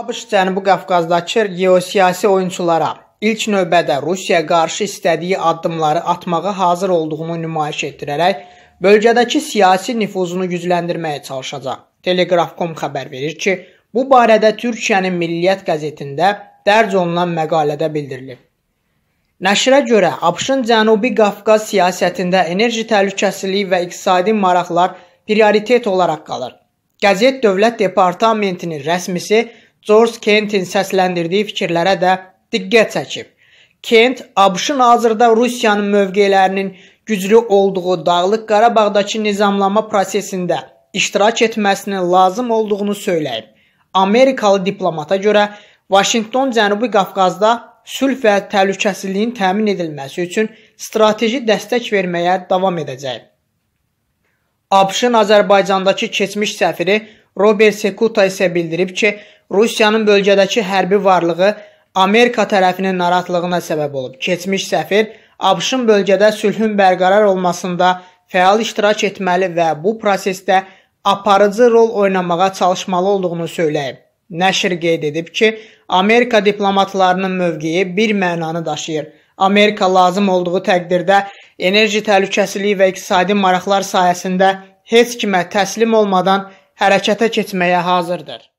ABŞ Cənubi Qafqazdakı geosiyasi oyunçulara ilk növbədə Rusiyaya qarşı istədiyi addımları atmağa hazır olduğunu nümayiş etdirərək bölgədəki siyasi nüfuzunu gücləndirməyə çalışacaq. Telegraf.com xəbər verir ki, bu barədə Türkiyənin Milliyyət qəzetində dərc olunan məqalədə bildirilib. Nəşrə görə ABŞ-ın Cənubi Qafqaz siyasətində enerji təhlükəsizliyi və iqtisadi maraqlar prioritet olaraq qalır. Qəzet Dövlət Departamentinin rəsmisi George Kentin səsləndirdiyi fikirlərə də diqqət çəkib. Kent ABŞ-ın hazırda Rusiyanın mövqelərinin güclü olduğu Dağlıq Qarabağdakı nizamlama prosesində iştirak etməsinin lazım olduğunu söyləyib. Amerikalı diplomata görə Vaşinqton Cənubi Qafqazda sülh və təhlükəsizliyin təmin edilməsi üçün strateji dəstək verməyə davam edəcək. ABŞ-ın Azərbaycandakı keçmiş səfiri Robert Sekuta isə bildirib ki, Rusiyanın bölgədəki hərbi varlığı Amerika tərəfinin narahatlığına səbəb olub. Keçmiş səfir ABŞ-ın bölgədə sülhün bərqərar olmasında fəal iştirak etməli və bu prosesdə aparıcı rol oynamağa çalışmalı olduğunu söyləyib. Nəşr qeyd edib ki, Amerika diplomatlarının mövqeyi bir mənanı daşıyır. Amerika lazım olduğu təqdirdə enerji təhlükəsizliyi və iqtisadi maraqlar sayəsində heç kimə təslim olmadan hərəkətə keçməyə hazırdır.